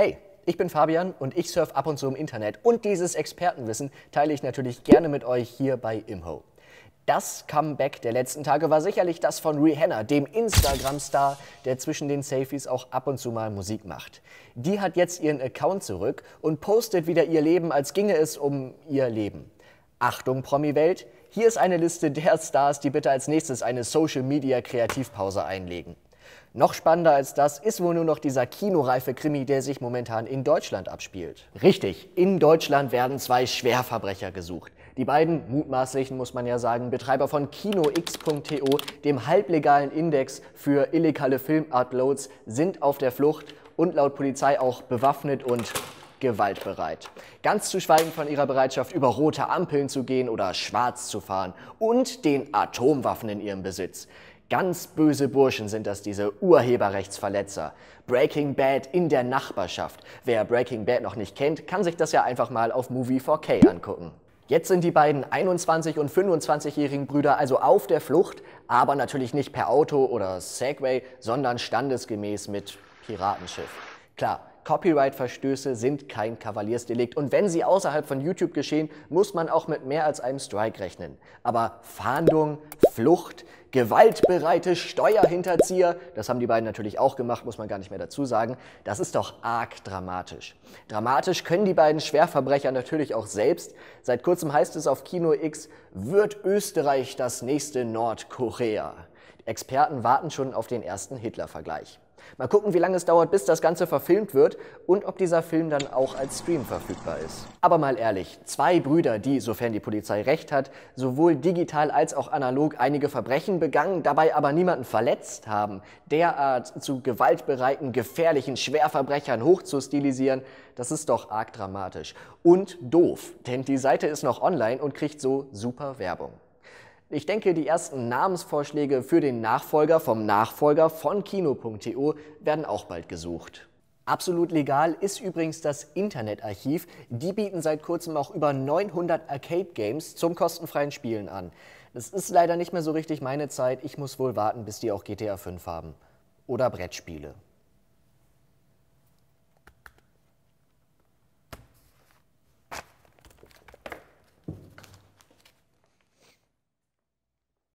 Hey, ich bin Fabian und ich surfe ab und zu im Internet und dieses Expertenwissen teile ich natürlich gerne mit euch hier bei Imho. Das Comeback der letzten Tage war sicherlich das von Rihanna, dem Instagram-Star, der zwischen den Selfies auch ab und zu mal Musik macht. Die hat jetzt ihren Account zurück und postet wieder ihr Leben, als ginge es um ihr Leben. Achtung, Promi-Welt, hier ist eine Liste der Stars, die bitte als nächstes eine Social-Media-Kreativpause einlegen. Noch spannender als das ist wohl nur noch dieser kinoreife Krimi, der sich momentan in Deutschland abspielt. Richtig, in Deutschland werden zwei Schwerverbrecher gesucht. Die beiden mutmaßlichen, muss man ja sagen, Betreiber von KinoX.to, dem halblegalen Index für illegale Filmuploads, sind auf der Flucht und laut Polizei auch bewaffnet und gewaltbereit. Ganz zu schweigen von ihrer Bereitschaft, über rote Ampeln zu gehen oder schwarz zu fahren und den Atomwaffen in ihrem Besitz. Ganz böse Burschen sind das, diese Urheberrechtsverletzer. Breaking Bad in der Nachbarschaft. Wer Breaking Bad noch nicht kennt, kann sich das ja einfach mal auf Movie 4K angucken. Jetzt sind die beiden 21- und 25-jährigen Brüder also auf der Flucht, aber natürlich nicht per Auto oder Segway, sondern standesgemäß mit Piratenschiff. Klar, Copyright-Verstöße sind kein Kavaliersdelikt und wenn sie außerhalb von YouTube geschehen, muss man auch mit mehr als einem Strike rechnen. Aber Fahndung, Flucht, gewaltbereite Steuerhinterzieher, das haben die beiden natürlich auch gemacht, muss man gar nicht mehr dazu sagen, das ist doch arg dramatisch. Dramatisch können die beiden Schwerverbrecher natürlich auch selbst. Seit kurzem heißt es auf Kino X, wird Österreich das nächste Nordkorea. Experten warten schon auf den ersten Hitler-Vergleich. Mal gucken, wie lange es dauert, bis das Ganze verfilmt wird und ob dieser Film dann auch als Stream verfügbar ist. Aber mal ehrlich, zwei Brüder, die, sofern die Polizei recht hat, sowohl digital als auch analog einige Verbrechen begangen, dabei aber niemanden verletzt haben, derart zu gewaltbereiten, gefährlichen Schwerverbrechern hochzustilisieren, das ist doch arg dramatisch und doof, denn die Seite ist noch online und kriegt so super Werbung. Ich denke, die ersten Namensvorschläge für den Nachfolger vom Nachfolger von Kino.to werden auch bald gesucht. Absolut legal ist übrigens das Internetarchiv. Die bieten seit kurzem auch über 900 Arcade-Games zum kostenfreien Spielen an. Das ist leider nicht mehr so richtig meine Zeit. Ich muss wohl warten, bis die auch GTA 5 haben. Oder Brettspiele.